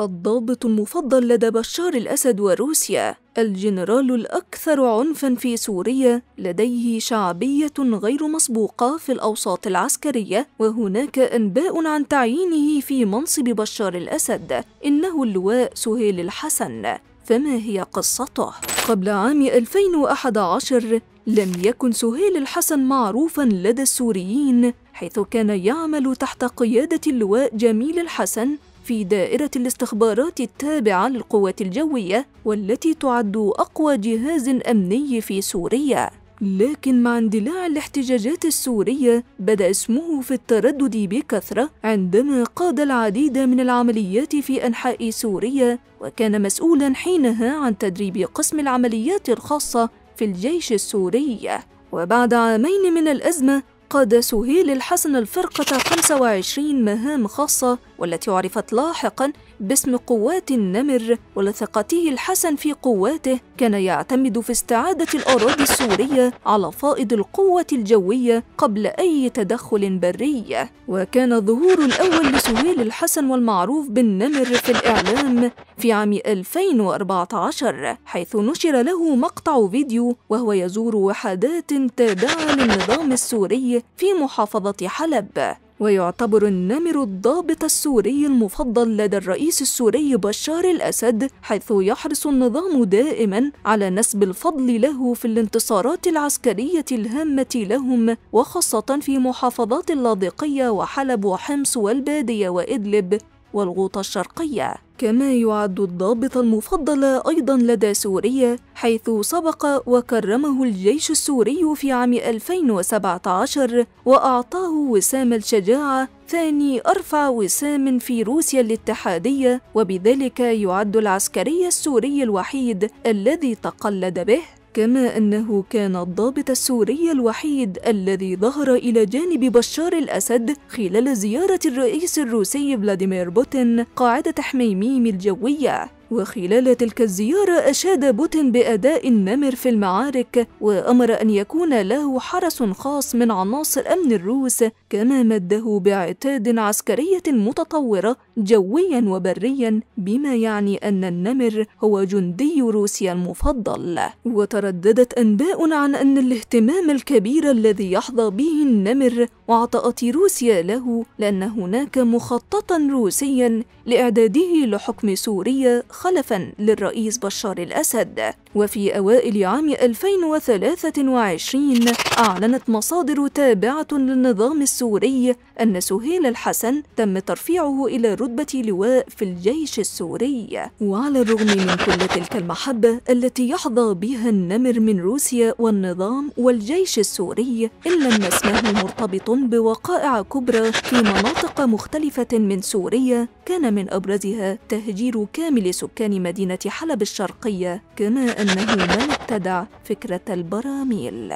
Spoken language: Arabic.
الضابط المفضل لدى بشار الأسد وروسيا الجنرال الأكثر عنفًا في سوريا لديه شعبية غير مسبوقة في الأوساط العسكرية، وهناك أنباء عن تعيينه في منصب بشار الأسد، إنه اللواء سهيل الحسن، فما هي قصته؟ قبل عام 2011 لم يكن سهيل الحسن معروفًا لدى السوريين، حيث كان يعمل تحت قيادة اللواء جميل الحسن في دائرة الاستخبارات التابعة للقوات الجوية والتي تعد أقوى جهاز أمني في سوريا. لكن مع اندلاع الاحتجاجات السورية بدأ اسمه في التردد بكثرة عندما قاد العديد من العمليات في أنحاء سوريا وكان مسؤولا حينها عن تدريب قسم العمليات الخاصة في الجيش السوري وبعد عامين من الأزمة قاد سهيل الحسن الفرقة 25 مهام خاصة والتي عرفت لاحقا باسم قوات النمر ولثقته الحسن في قواته كان يعتمد في استعادة الأراضي السورية على فائض القوة الجوية قبل أي تدخل بري وكان ظهور الأول لسهيل الحسن والمعروف بالنمر في الإعلام في عام 2014 حيث نشر له مقطع فيديو وهو يزور وحدات تابعة للنظام السوري في محافظة حلب ويعتبر النمر الضابط السوري المفضل لدى الرئيس السوري بشار الأسد حيث يحرص النظام دائما على نسب الفضل له في الانتصارات العسكرية الهامة لهم وخاصة في محافظات اللاذقية وحلب وحمص والبادية وإدلب والغوطة الشرقية كما يعد الضابط المفضل أيضا لدى سوريا حيث سبق وكرمه الجيش السوري في عام 2017 وأعطاه وسام الشجاعة ثاني أرفع وسام في روسيا الاتحادية وبذلك يعد العسكري السوري الوحيد الذي تقلد به كما أنه كان الضابط السوري الوحيد الذي ظهر إلى جانب بشار الأسد خلال زيارة الرئيس الروسي فلاديمير بوتين قاعدة حميميم الجوية وخلال تلك الزيارة أشاد بوتين بأداء النمر في المعارك وأمر أن يكون له حرس خاص من عناصر أمن الروس كما مده بعتاد عسكرية متطورة جويا وبريا بما يعني أن النمر هو جندي روسيا المفضل وترددت أنباء عن أن الاهتمام الكبير الذي يحظى به النمر وعطأت روسيا له لأن هناك مخططا روسيا لإعداده لحكم سوريا خلفا للرئيس بشار الأسد وفي أوائل عام 2023 أعلنت مصادر تابعة للنظام السوري أن سهيل الحسن تم ترفيعه إلى رتبة لواء في الجيش السوري وعلى الرغم من كل تلك المحبة التي يحظى بها النمر من روسيا والنظام والجيش السوري إلا أن اسمه مرتبط بوقائع كبرى في مناطق مختلفة من سوريا كان من أبرزها تهجير كامل سكان مدينة حلب الشرقية كما أنه من ابتدع فكرة البراميل